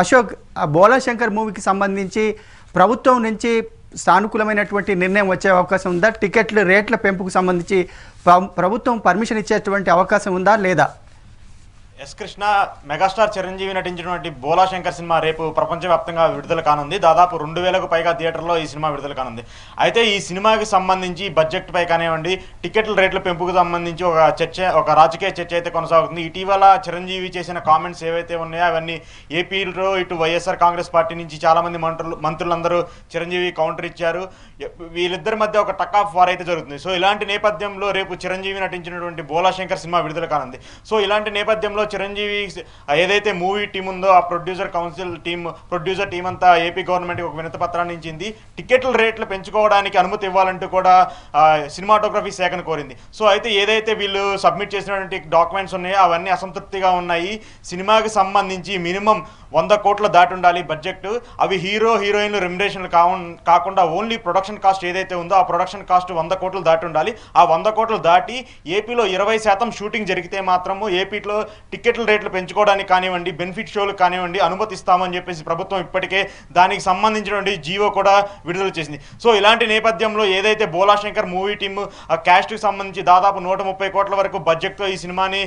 అశోక్ బోలాశంకర్ మూవీకి సంబంధించి ప్రభుత్వం నుంచి సానుకూలమైనటువంటి నిర్ణయం వచ్చే అవకాశం ఉందా టికెట్లు రేట్ల పెంపుకు సంబంధించి ప్రభుత్వం పర్మిషన్ ఇచ్చేటువంటి అవకాశం ఉందా లేదా ఎస్ కృష్ణ మెగాస్టార్ చిరంజీవి నటించినటువంటి బోలా శంకర్ సినిమా రేపు ప్రపంచవ్యాప్తంగా విడుదల కానుంది దాదాపు రెండు వేలకు పైగా థియేటర్లో ఈ సినిమా విడుదల కానుంది అయితే ఈ సినిమాకి సంబంధించి బడ్జెట్ పై కానివ్వండి టికెట్ల రేట్ల పెంపుకు సంబంధించి ఒక చర్చ ఒక రాజకీయ చర్చ అయితే కొనసాగుతుంది ఇటీవల చిరంజీవి చేసిన కామెంట్స్ ఏవైతే ఉన్నాయో అవన్నీ ఏపీలో ఇటు వైఎస్ఆర్ కాంగ్రెస్ పార్టీ నుంచి చాలామంది మంత్రులు మంత్రులందరూ చిరంజీవి కౌంటర్ ఇచ్చారు వీళ్ళిద్దరి మధ్య ఒక టక్ ఆఫ్ వార్ అయితే జరుగుతుంది సో ఇలాంటి నేపథ్యంలో రేపు చిరంజీవి నటించినటువంటి బోలా శంకర్ సినిమా విడుదల కానుంది సో ఇలాంటి నేపథ్యంలో చిరంజీవి ఏదైతే మూవీ టీం ఉందో ఆ producer council team producer team అంతా ఏపీ గవర్నమెంట్కి ఒక వినత పత్రాన్ని ఇచ్చింది టికెట్ల రేట్లు పెంచుకోవడానికి అనుమతి ఇవ్వాలంటూ కూడా సినిమాటోగ్రఫీ శాఖను కోరింది సో అయితే ఏదైతే వీళ్ళు సబ్మిట్ చేసినటువంటి డాక్యుమెంట్స్ ఉన్నాయో అవన్నీ అసంతృప్తిగా ఉన్నాయి సినిమాకి సంబంధించి మినిమం వంద కోట్లు దాటి ఉండాలి బడ్జెట్ అవి హీరో హీరోయిన్లు రెమ్యురేషన్లు కాకుండా ఓన్లీ ప్రొడక్షన్ కాస్ట్ ఏదైతే ఉందో ఆ ప్రొడక్షన్ కాస్ట్ వంద కోట్లు దాటి ఉండాలి ఆ వంద కోట్లు దాటి ఏపీలో ఇరవై శాతం షూటింగ్ జరిగితే మాత్రము ఏపీలో టికెట్ల రేట్లు పెంచుకోవడానికి కానివ్వండి బెనిఫిట్ షోలు కానివ్వండి అనుమతిస్తామని చెప్పేసి ప్రభుత్వం ఇప్పటికే దానికి సంబంధించినటువంటి జీవో కూడా విడుదల చేసింది సో ఇలాంటి నేపథ్యంలో ఏదైతే బోలాశంకర్ మూవీ టీమ్ క్యాస్ట్కి సంబంధించి దాదాపు నూట ముప్పై కోట్ల వరకు బడ్జెట్తో ఈ సినిమాని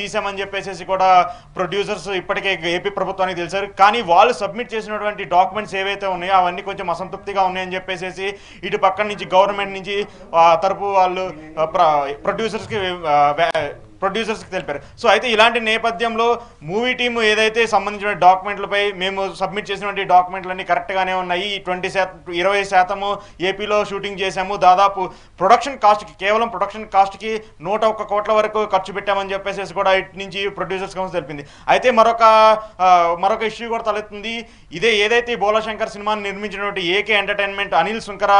తీసామని చెప్పేసి కూడా ప్రొడ్యూసర్స్ ఇప్పటికే ఏపీ ప్రభుత్వానికి తెలిసారు కానీ వాళ్ళు సబ్మిట్ చేసినటువంటి డాక్యుమెంట్స్ ఏవైతే ఉన్నాయో అవన్నీ కొంచెం అసంతృప్తిగా ఉన్నాయని చెప్పేసి ఇటు పక్కన నుంచి గవర్నమెంట్ నుంచి తరపు వాళ్ళు ప్రొడ్యూసర్స్కి ప్రొడ్యూసర్స్కి తెలిపారు సో అయితే ఇలాంటి నేపథ్యంలో మూవీ టీం ఏదైతే సంబంధించిన డాక్యుమెంట్లపై మేము సబ్మిట్ చేసినటువంటి డాక్యుమెంట్లన్నీ కరెక్ట్గానే ఉన్నాయి ట్వంటీ శాతం ఇరవై శాతము ఏపీలో షూటింగ్ చేశాము దాదాపు ప్రొడక్షన్ కాస్ట్కి కేవలం ప్రొడక్షన్ కాస్ట్కి నూట ఒక్క కోట్ల వరకు ఖర్చు పెట్టామని చెప్పేసి కూడా ఇటు నుంచి ప్రొడ్యూసర్స్ కౌన్స్ తెలిపింది అయితే మరొక మరొక ఇష్యూ కూడా తలెత్తుంది ఇదే ఏదైతే బోలాశంకర్ సినిమాని నిర్మించినటువంటి ఏకే ఎంటర్టైన్మెంట్ అనిల్ సుంకర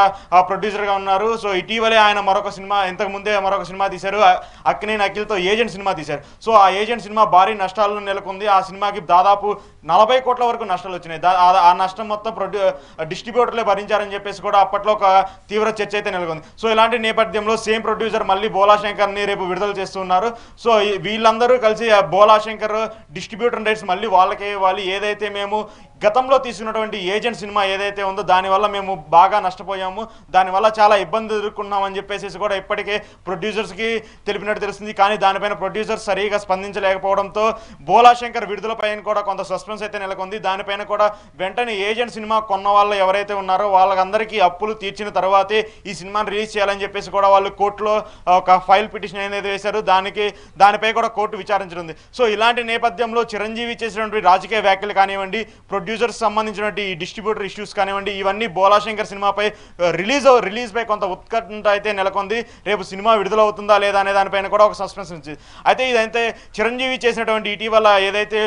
ప్రొడ్యూసర్గా ఉన్నారు సో ఇటీవలే ఆయన మరొక సినిమా ఇంతకు ముందే మరొక సినిమా తీశారు అక్కినేని అఖిల్తో ఏ ఏజెంట్ సినిమా తీశారు సో ఆ ఏజెంట్ సినిమా భారీ నష్టాలను నెలకొంది ఆ సినిమాకి దాదాపు నలభై కోట్ల వరకు నష్టాలు వచ్చినాయి ఆ నష్టం మొత్తం ప్రొడ్యూ డిస్ట్రిబ్యూటర్లే భరించారని చెప్పేసి కూడా అప్పట్లో ఒక తీవ్ర చర్చ అయితే నెలకొంది సో ఇలాంటి నేపథ్యంలో సేమ్ ప్రొడ్యూసర్ మళ్ళీ బోలాశంకర్ని రేపు విడుదల చేస్తున్నారు సో వీళ్ళందరూ కలిసి బోలాశంకర్ డిస్ట్రిబ్యూటర్ రైట్స్ మళ్ళీ వాళ్ళకే ఇవ్వాలి ఏదైతే మేము గతంలో తీసుకున్నటువంటి ఏజెంట్ సినిమా ఏదైతే ఉందో దానివల్ల మేము బాగా నష్టపోయాము దానివల్ల చాలా ఇబ్బంది ఎదుర్కొన్నామని చెప్పేసి కూడా ఇప్పటికే ప్రొడ్యూసర్స్కి తెలిపినట్టు తెలిసింది కానీ దానిపైన ప్రొడ్యూసర్స్ సరిగా స్పందించలేకపోవడంతో బోలాశంకర్ విడుదలపైన కూడా కొంత సస్పెన్స్ అయితే నెలకొంది దానిపైన కూడా వెంటనే ఏజెంట్ సినిమా కొన్న వాళ్ళు ఎవరైతే ఉన్నారో వాళ్ళందరికీ అప్పులు తీర్చిన తర్వాతే ఈ సినిమాను రిలీజ్ చేయాలని చెప్పేసి కూడా వాళ్ళు కోర్టులో ఒక ఫైల్ పిటిషన్ అనేది వేశారు దానికి దానిపై కూడా కోర్టు విచారించడం సో ఇలాంటి నేపథ్యంలో చిరంజీవి చేసినటువంటి రాజకీయ వ్యాఖ్యలు కానివ్వండి ప్రొడ్యూ ప్రొడ్యూసర్స్ సంబంధించినటువంటి డిస్ట్రిబ్యూటర్ ఇష్యూస్ కానివ్వండి ఇవన్నీ బోలాశంకర్ సినిమాపై రిలీజ్ రిలీజ్ పై కొంత ఉత్కంఠ అయితే నెలకొంది రేపు సినిమా విడుదలవుతుందా లేదా అనే దానిపైన కూడా ఒక సస్పెన్స్ ఉంది అయితే ఇదైతే చిరంజీవి చేసినటువంటి ఇటీవల ఏదైతే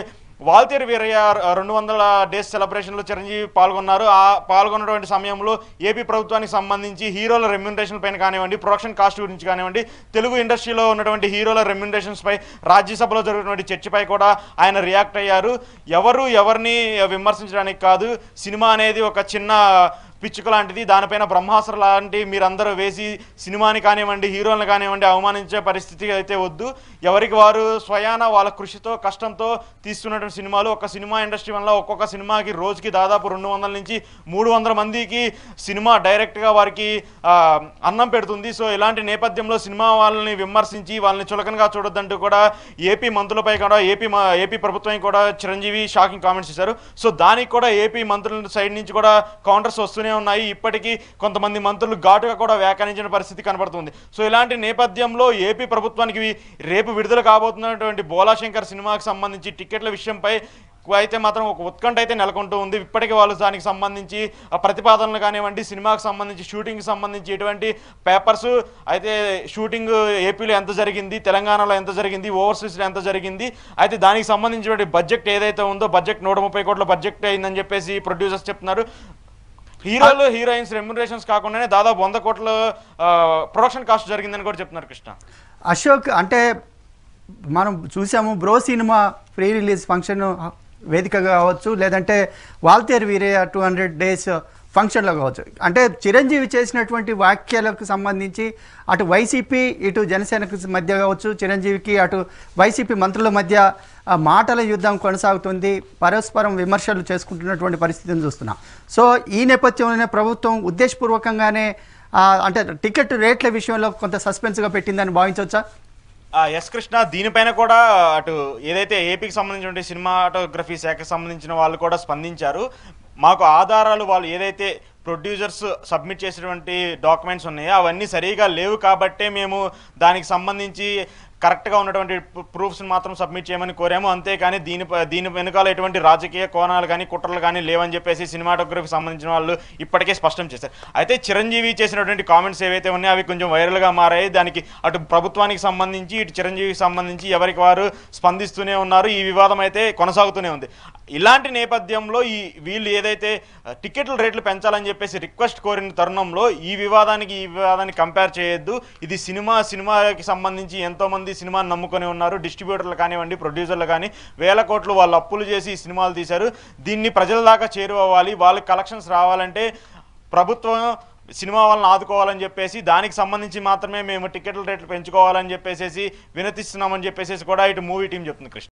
వాల్తేరు వీరయ్య రెండు వందల డేస్ సెలబ్రేషన్లో చిరంజీవి పాల్గొన్నారు ఆ పాల్గొన్నటువంటి సమయంలో ఏపీ ప్రభుత్వానికి సంబంధించి హీరోల రెమ్యునరేషన్ పైన కానివ్వండి ప్రొడక్షన్ కాస్ట్ గురించి కానివ్వండి తెలుగు ఇండస్ట్రీలో ఉన్నటువంటి హీరోల రెమ్యునరేషన్స్పై రాజ్యసభలో జరిగినటువంటి చర్చపై కూడా ఆయన రియాక్ట్ అయ్యారు ఎవరు ఎవరిని విమర్శించడానికి కాదు సినిమా అనేది ఒక చిన్న పిచ్చుక లాంటిది దానిపైన బ్రహ్మాస్త్ర లాంటి మీరందరూ వేసి సినిమాని కానివ్వండి హీరోలను కానివ్వండి అవమానించే పరిస్థితి అయితే వద్దు ఎవరికి వారు స్వయాన వాళ్ళ కృషితో కష్టంతో తీస్తున్నటువంటి సినిమాలు ఒక సినిమా ఇండస్ట్రీ వల్ల ఒక్కొక్క సినిమాకి రోజుకి దాదాపు రెండు వందల నుంచి మూడు వందల మందికి సినిమా డైరెక్ట్గా వారికి అన్నం పెడుతుంది సో ఇలాంటి నేపథ్యంలో సినిమా వాళ్ళని విమర్శించి వాళ్ళని చులకనగా చూడొద్దంటూ కూడా ఏపీ మంత్రులపై కూడా ఏపీ ఏపీ ప్రభుత్వం కూడా చిరంజీవి షాకింగ్ కామెంట్స్ ఇచ్చారు సో దానికి కూడా ఏపీ మంత్రుల సైడ్ నుంచి కూడా కౌంటర్స్ వస్తున్నాయి పెరుగుతూనే ఉన్నాయి ఇప్పటికీ కొంతమంది మంత్రులు ఘాటుగా కూడా వ్యాఖ్యానించిన పరిస్థితి కనబడుతుంది సో ఇలాంటి నేపథ్యంలో ఏపీ ప్రభుత్వానికి రేపు విడుదల కాబోతున్నటువంటి బోలాశంకర్ సినిమాకి సంబంధించి టికెట్ల విషయంపై అయితే మాత్రం ఒక ఉత్కంఠ అయితే నెలకొంటూ ఉంది ఇప్పటికీ వాళ్ళు దానికి సంబంధించి ప్రతిపాదనలు కానివ్వండి సినిమాకు సంబంధించి షూటింగ్కి సంబంధించి ఎటువంటి పేపర్స్ అయితే షూటింగ్ ఏపీలో ఎంత జరిగింది తెలంగాణలో ఎంత జరిగింది ఓవర్సీస్లో ఎంత జరిగింది అయితే దానికి సంబంధించినటువంటి బడ్జెట్ ఏదైతే ఉందో బడ్జెట్ నూట కోట్ల బడ్జెట్ అయిందని చెప్పేసి ప్రొడ్యూసర్స్ చెప్తున్నారు హీరోలు హీరోయిన్స్ రెమ్యురేషన్స్ కాకుండానే దాదాపు వంద కోట్ల ప్రొడక్షన్ కాస్ట్ జరిగిందని కూడా చెప్తున్నారు కృష్ణ అశోక్ అంటే మనం చూసాము బ్రో సినిమా ప్రీ రిలీజ్ ఫంక్షన్ వేదికగా కావచ్చు లేదంటే వాల్తేర్ వీరే టూ హండ్రెడ్ డేస్ ఫంక్షన్లో కావచ్చు అంటే చిరంజీవి చేసినటువంటి వ్యాఖ్యలకు సంబంధించి అటు వైసీపీ ఇటు జనసేనకు మధ్య కావచ్చు చిరంజీవికి అటు వైసీపీ మంత్రుల మధ్య మాటల యుద్ధం కొనసాగుతుంది పరస్పరం విమర్శలు చేసుకుంటున్నటువంటి పరిస్థితిని చూస్తున్నాం సో ఈ నేపథ్యంలోనే ప్రభుత్వం ఉద్దేశపూర్వకంగానే అంటే టికెట్ రేట్ల విషయంలో కొంత సస్పెన్స్గా పెట్టిందని భావించవచ్చా ఎస్ కృష్ణ దీనిపైన కూడా అటు ఏదైతే ఏపీకి సంబంధించిన సినిమాటోగ్రఫీ శాఖకు సంబంధించిన వాళ్ళు కూడా స్పందించారు మాకు ఆధారాలు వాళ్ళు ఏదైతే ప్రొడ్యూసర్స్ సబ్మిట్ చేసినటువంటి డాక్యుమెంట్స్ ఉన్నాయో అవన్నీ సరిగా లేవు కాబట్టే మేము దానికి సంబంధించి కరెక్ట్గా ఉన్నటువంటి ప్రూఫ్స్ని మాత్రం సబ్మిట్ చేయమని కోరాము అంతేకాని దీని దీని వెనుకాల ఎటువంటి రాజకీయ కోణాలు కానీ కుట్రలు కానీ లేవని చెప్పేసి సినిమాటోగ్రఫీకి సంబంధించిన వాళ్ళు ఇప్పటికే స్పష్టం చేశారు అయితే చిరంజీవి చేసినటువంటి కామెంట్స్ ఏవైతే ఉన్నాయో అవి కొంచెం వైరల్గా మారాయి దానికి అటు ప్రభుత్వానికి సంబంధించి ఇటు చిరంజీవికి సంబంధించి ఎవరికి వారు స్పందిస్తూనే ఉన్నారు ఈ వివాదం అయితే కొనసాగుతూనే ఉంది ఇలాంటి నేపథ్యంలో ఈ వీళ్ళు ఏదైతే టికెట్ల రేట్లు పెంచాలని చెప్పేసి రిక్వెస్ట్ కోరిన తరుణంలో ఈ వివాదానికి ఈ వివాదానికి కంపేర్ చేయొద్దు ఇది సినిమా సినిమాకి సంబంధించి ఎంతోమంది సినిమాని నమ్ముకొని ఉన్నారు డిస్ట్రిబ్యూటర్లు కానివ్వండి ప్రొడ్యూసర్లు కానీ వేల కోట్లు వాళ్ళు అప్పులు చేసి ఈ సినిమాలు తీశారు దీన్ని ప్రజల దాకా చేరువవ్వాలి వాళ్ళకి కలెక్షన్స్ రావాలంటే ప్రభుత్వం సినిమా వాళ్ళని ఆదుకోవాలని చెప్పేసి దానికి సంబంధించి మాత్రమే మేము టికెట్ల రేట్లు పెంచుకోవాలని చెప్పేసి వినతిస్తున్నామని చెప్పేసి కూడా ఇటు మూవీ టీం చెప్తుంది కృష్ణ